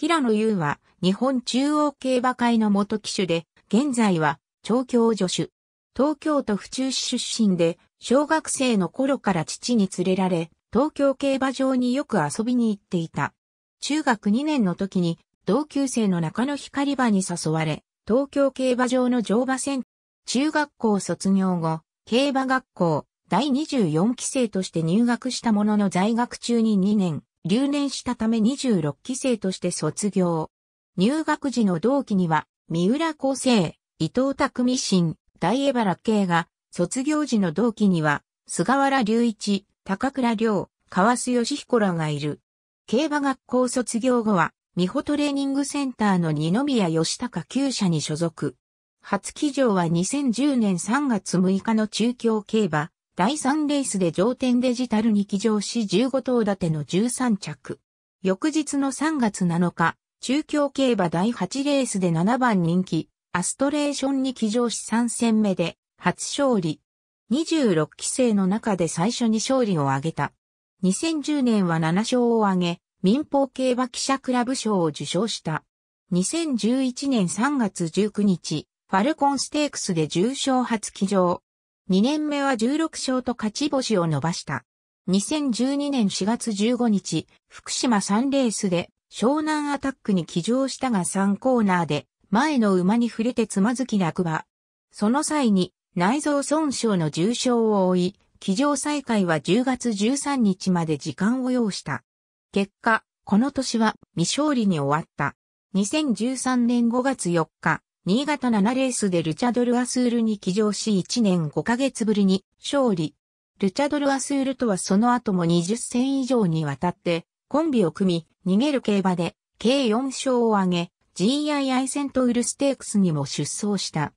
平野優は日本中央競馬会の元騎手で、現在は調教助手。東京都府中市出身で、小学生の頃から父に連れられ、東京競馬場によく遊びに行っていた。中学2年の時に同級生の中野光馬に誘われ、東京競馬場の乗馬戦、中学校卒業後、競馬学校第24期生として入学したものの在学中に2年、留年したため26期生として卒業。入学時の同期には、三浦厚生、伊藤匠新、大江原慶が、卒業時の同期には、菅原隆一、高倉良、川須義彦らがいる。競馬学校卒業後は、美穂トレーニングセンターの二宮義高厩舎に所属。初騎乗は2010年3月6日の中京競馬、第3レースで上天デジタルに騎乗し15頭立ての13着。翌日の3月7日、中京競馬第8レースで7番人気、アストレーションに騎乗し3戦目で初勝利。26期生の中で最初に勝利を挙げた。2010年は7勝を挙げ、民放競馬記者クラブ賞を受賞した。2011年3月19日、ファルコンステークスで重賞初騎乗。2年目は16勝と勝ち星を伸ばした。2012年4月15日、福島3レースで湘南アタックに騎乗したが3コーナーで前の馬に触れてつまずき落馬。その際に内臓損傷の重傷を負い、騎乗再開は10月13日まで時間を要した。結果、この年は未勝利に終わった。2013年5月4日、新潟7レースでルチャドルアスールに騎乗し1年5ヶ月ぶりに勝利。ルチャドルアスールとはその後も20戦以上にわたってコンビを組み、逃げる競馬で計4勝を挙げ、GII セントウルステークスにも出走した。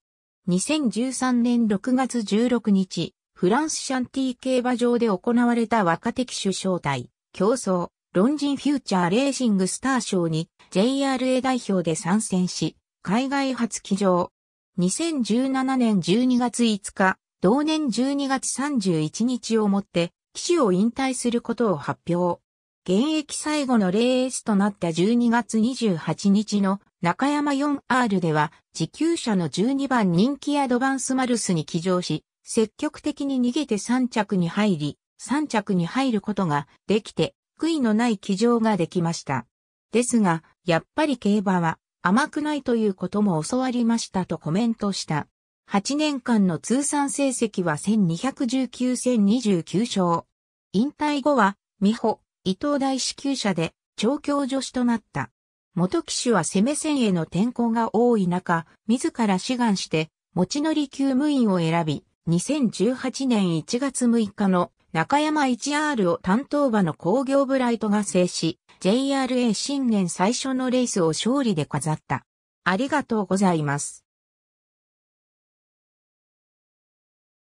2013年6月16日、フランスシャンティ競馬場で行われた若手騎手招待、競争、ロンジンフューチャーレーシングスター賞に JRA 代表で参戦し、海外初騎乗。2017年12月5日、同年12月31日をもって、騎手を引退することを発表。現役最後のレースとなった12月28日の中山 4R では、自給車の12番人気アドバンスマルスに騎乗し、積極的に逃げて3着に入り、3着に入ることができて、悔いのない騎乗ができました。ですが、やっぱり競馬は、甘くないということも教わりましたとコメントした。8年間の通算成績は1219戦29勝。引退後は、美穂、伊藤大支給者で、調教助手となった。元騎手は攻め戦への転向が多い中、自ら志願して、持ち乗り級務員を選び、2018年1月6日の中山 1R を担当馬の工業ブライトが制し、JRA 新年最初のレースを勝利で飾った。ありがとうございます。